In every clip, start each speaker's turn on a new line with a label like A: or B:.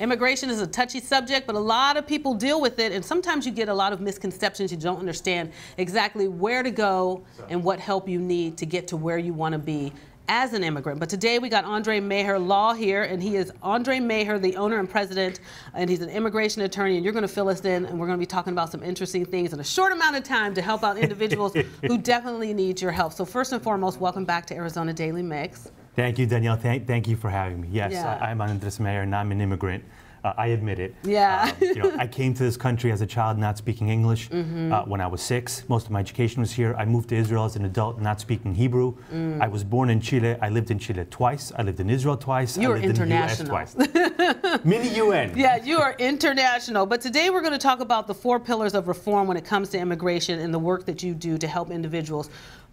A: Immigration is a touchy subject, but a lot of people deal with it, and sometimes you get a lot of misconceptions. You don't understand exactly where to go and what help you need to get to where you want to be as an immigrant. But today we got Andre Maher Law here, and he is Andre Maher, the owner and president, and he's an immigration attorney, and you're going to fill us in, and we're going to be talking about some interesting things in a short amount of time to help out individuals who definitely need your help. So first and foremost, welcome back to Arizona Daily Mix.
B: Thank you, Danielle. Thank, thank you for having me. Yes, yeah. I, am Andres Mayer and I'm an immigrant. Uh, I admit it. Yeah. Um, you know, I came to this country as a child not speaking English. Mm -hmm. uh, when I was six, most of my education was here. I moved to Israel as an adult not speaking Hebrew. Mm. I was born in Chile. I lived in Chile twice. I lived in Israel twice. You are international. In Mini UN.
A: Yeah, you are international. But today we're going to talk about the four pillars of reform when it comes to immigration and the work that you do to help individuals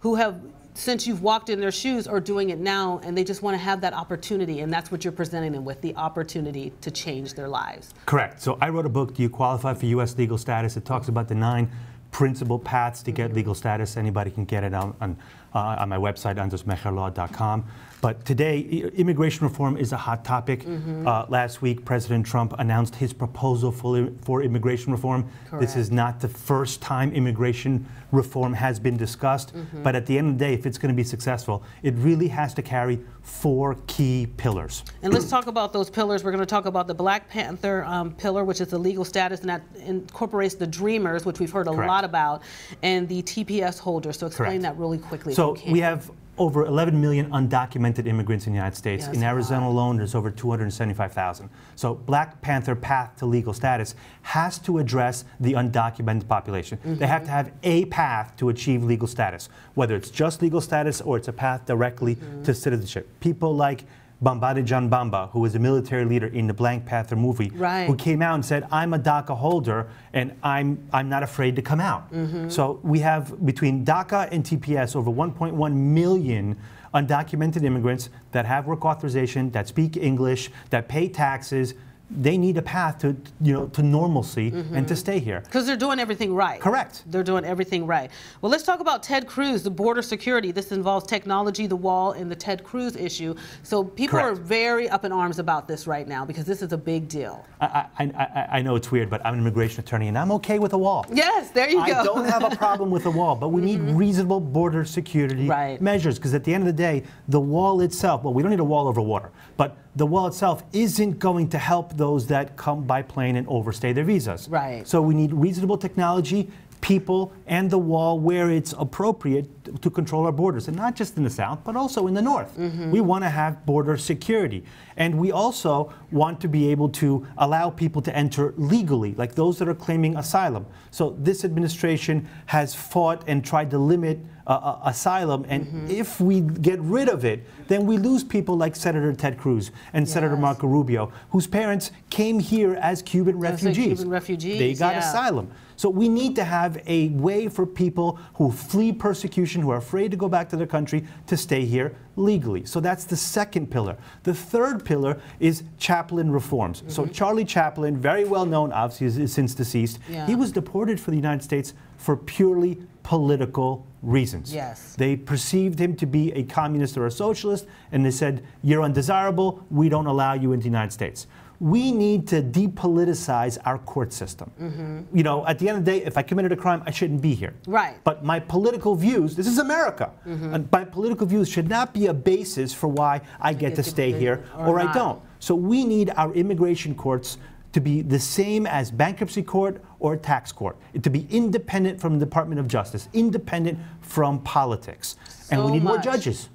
A: who have since you've walked in their shoes are doing it now and they just want to have that opportunity and that's what you're presenting them with the opportunity to change their lives
B: correct so i wrote a book do you qualify for u.s legal status it talks about the nine principal paths to get mm-hmm. legal status. Anybody can get it on, on, uh, on my website, andosmecherlaw.com. But today, immigration reform is a hot topic. Mm-hmm. Uh, last week, President Trump announced his proposal for, for immigration reform. Correct. This is not the first time immigration reform has been discussed. Mm-hmm. But at the end of the day, if it's going to be successful, it really has to carry four key pillars.
A: And let's talk about those pillars. We're going to talk about the Black Panther um, pillar, which is the legal status, and that incorporates the Dreamers, which we've heard a Correct. lot lot about, and the TPS holders. So explain Correct. that really quickly. So we
B: have over 11 million undocumented immigrants in the United States. Yes, in Arizona wow. alone, there's over 275,000. So Black Panther Path to Legal Status has to address the undocumented population. Mm -hmm. They have to mm-hmm. have a path to achieve legal status, whether it's just legal status or it's a path directly mm -hmm. to mm-hmm. citizenship. People like Bambade John Bamba, who was a military leader in the Blank Panther movie, right. who came out and said, "I'm a DACA holder and I'm I'm not afraid to come out." Mm -hmm. So we have between DACA and TPS over 1.1 million undocumented immigrants that have work authorization, that speak English, that pay taxes, they need a path to you know to normalcy mm -hmm. and to mm-hmm. stay here because
A: they're doing everything right correct they're doing everything right well let's talk about ted cruz the border security this involves technology the wall and the ted cruz issue so people correct. are very up in arms about this right now because this is a big deal
B: I, I, I, I, know it's weird but i'm an immigration attorney and i'm okay with a wall
A: yes there you go i don't have a
B: problem with a wall but we mm -hmm. need mm-hmm. reasonable border security right. measures because at the end of the day the wall itself well we don't need a wall over water but the wall itself isn't going to help those that come by plane and overstay their visas. Right. So we need reasonable technology, people, and the wall where it's appropriate to control our borders, and not just in the south, but also in the north. Mm -hmm. We want to have border security, and we also want to be able to allow people to enter legally, like those that are claiming asylum. So this administration has fought and tried to limit uh, asylum. And mm-hmm. if we get rid of it, then we lose people like Senator Ted Cruz and yes. Senator Marco Rubio, whose parents came here as Cuban refugees. Cuban refugees. They got yeah. asylum. So we need to have a way for people who flee persecution, who are afraid to go back to their country, to stay here legally. So that's the second pillar. The third pillar is chaplain reforms. Mm -hmm. So mm-hmm. Charlie Chaplin, very well known, obviously, since deceased, yeah. he was deported for the United States for purely political reasons. Yes. They perceived him to be a communist or a socialist, and they said, You're undesirable, we don't allow you in the United States we need to depoliticize our court system. Mm-hmm. You know, at the end of the day, if I committed a crime, I shouldn't be here. Right. But my political views, this is America, mm-hmm. and my political views should not be a basis for why I get, get to stay here or, or I don't. So we need our immigration courts to be the same as bankruptcy court or tax court, to be independent from the Department of Justice, independent from politics. So and we need much. more judges.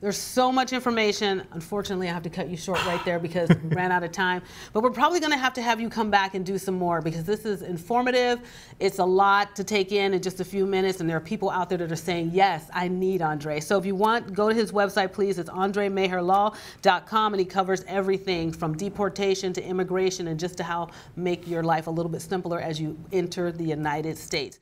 A: There's so much information. Unfortunately, I have to cut you short right there because we ran out of time. But we're probably going to have to have you come back and do some more because this is informative. It's a lot to take in in just a few minutes, and there are people out there that are saying, yes, I need Andre. So if you want, go to his website, please. It's andremeherlaw.com, and he covers everything from deportation to immigration and just to how make your life a little bit simpler as you enter the United States.